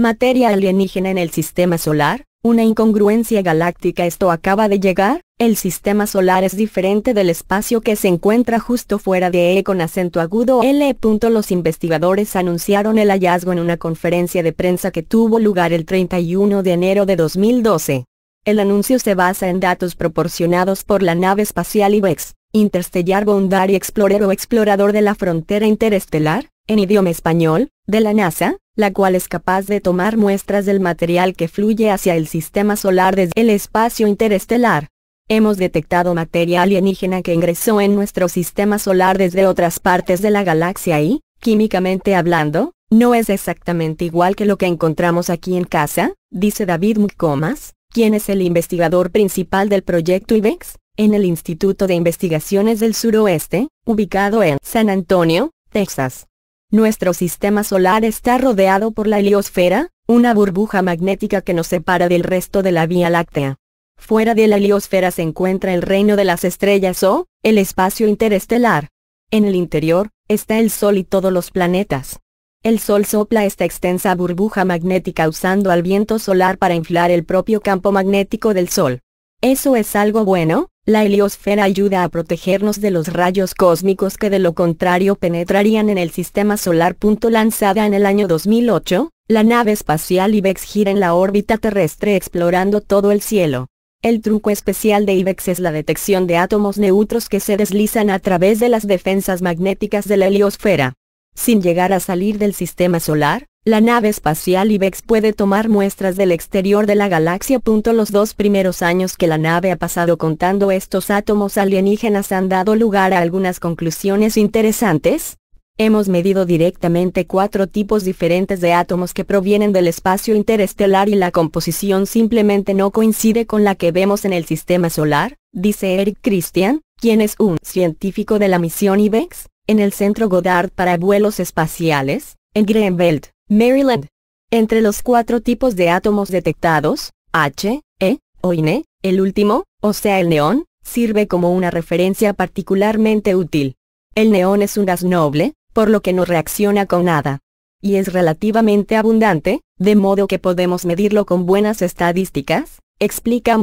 materia alienígena en el sistema solar, una incongruencia galáctica esto acaba de llegar, el sistema solar es diferente del espacio que se encuentra justo fuera de E con acento agudo L. Los investigadores anunciaron el hallazgo en una conferencia de prensa que tuvo lugar el 31 de enero de 2012. El anuncio se basa en datos proporcionados por la nave espacial IBEX, Interstellar Boundary Explorer o Explorador de la Frontera Interestelar, en idioma español, de la NASA, la cual es capaz de tomar muestras del material que fluye hacia el sistema solar desde el espacio interestelar. Hemos detectado materia alienígena que ingresó en nuestro sistema solar desde otras partes de la galaxia y, químicamente hablando, no es exactamente igual que lo que encontramos aquí en casa, dice David mukomas quien es el investigador principal del proyecto IBEX, en el Instituto de Investigaciones del Suroeste, ubicado en San Antonio, Texas. Nuestro sistema solar está rodeado por la heliosfera, una burbuja magnética que nos separa del resto de la Vía Láctea. Fuera de la heliosfera se encuentra el reino de las estrellas o, el espacio interestelar. En el interior, está el Sol y todos los planetas. El Sol sopla esta extensa burbuja magnética usando al viento solar para inflar el propio campo magnético del Sol. ¿Eso es algo bueno? La heliosfera ayuda a protegernos de los rayos cósmicos que de lo contrario penetrarían en el sistema solar. Lanzada en el año 2008, la nave espacial IBEX gira en la órbita terrestre explorando todo el cielo. El truco especial de IBEX es la detección de átomos neutros que se deslizan a través de las defensas magnéticas de la heliosfera. Sin llegar a salir del sistema solar, la nave espacial IBEX puede tomar muestras del exterior de la galaxia. Los dos primeros años que la nave ha pasado contando estos átomos alienígenas han dado lugar a algunas conclusiones interesantes. Hemos medido directamente cuatro tipos diferentes de átomos que provienen del espacio interestelar y la composición simplemente no coincide con la que vemos en el sistema solar, dice Eric Christian, quien es un científico de la misión IBEX, en el Centro Goddard para vuelos espaciales, en Greenbelt. Maryland. Entre los cuatro tipos de átomos detectados, H, E o INE, el último, o sea el neón, sirve como una referencia particularmente útil. El neón es un gas noble, por lo que no reacciona con nada. Y es relativamente abundante, de modo que podemos medirlo con buenas estadísticas, explica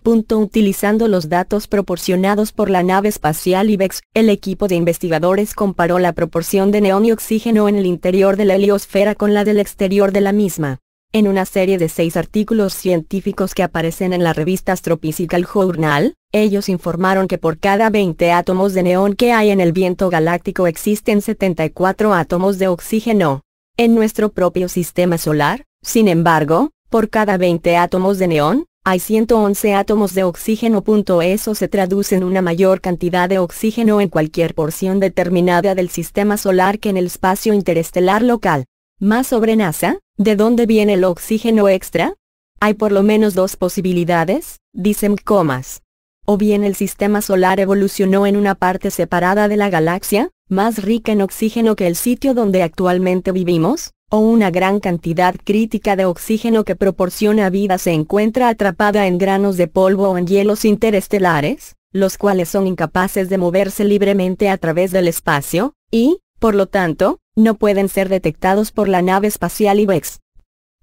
punto Utilizando los datos proporcionados por la nave espacial IBEX, el equipo de investigadores comparó la proporción de neón y oxígeno en el interior de la heliosfera con la del exterior de la misma. En una serie de seis artículos científicos que aparecen en la revista Astrophysical Journal, ellos informaron que por cada 20 átomos de neón que hay en el viento galáctico existen 74 átomos de oxígeno. En nuestro propio sistema solar, sin embargo, por cada 20 átomos de neón, hay 111 átomos de oxígeno. Eso se traduce en una mayor cantidad de oxígeno en cualquier porción determinada del sistema solar que en el espacio interestelar local. Más sobre NASA, ¿de dónde viene el oxígeno extra? Hay por lo menos dos posibilidades, dicen comas o bien el sistema solar evolucionó en una parte separada de la galaxia, más rica en oxígeno que el sitio donde actualmente vivimos, o una gran cantidad crítica de oxígeno que proporciona vida se encuentra atrapada en granos de polvo o en hielos interestelares, los cuales son incapaces de moverse libremente a través del espacio, y, por lo tanto, no pueden ser detectados por la nave espacial IBEX.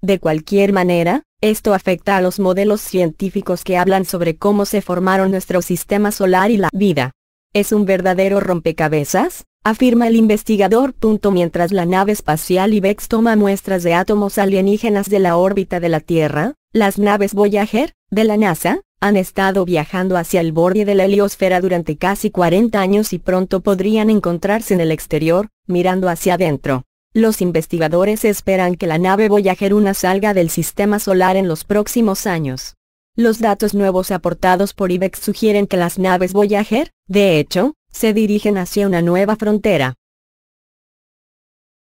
De cualquier manera, esto afecta a los modelos científicos que hablan sobre cómo se formaron nuestro sistema solar y la vida. ¿Es un verdadero rompecabezas? afirma el investigador. Mientras la nave espacial IBEX toma muestras de átomos alienígenas de la órbita de la Tierra, las naves Voyager, de la NASA, han estado viajando hacia el borde de la heliosfera durante casi 40 años y pronto podrían encontrarse en el exterior, mirando hacia adentro. Los investigadores esperan que la nave Voyager 1 salga del sistema solar en los próximos años. Los datos nuevos aportados por IBEX sugieren que las naves Voyager, de hecho, se dirigen hacia una nueva frontera.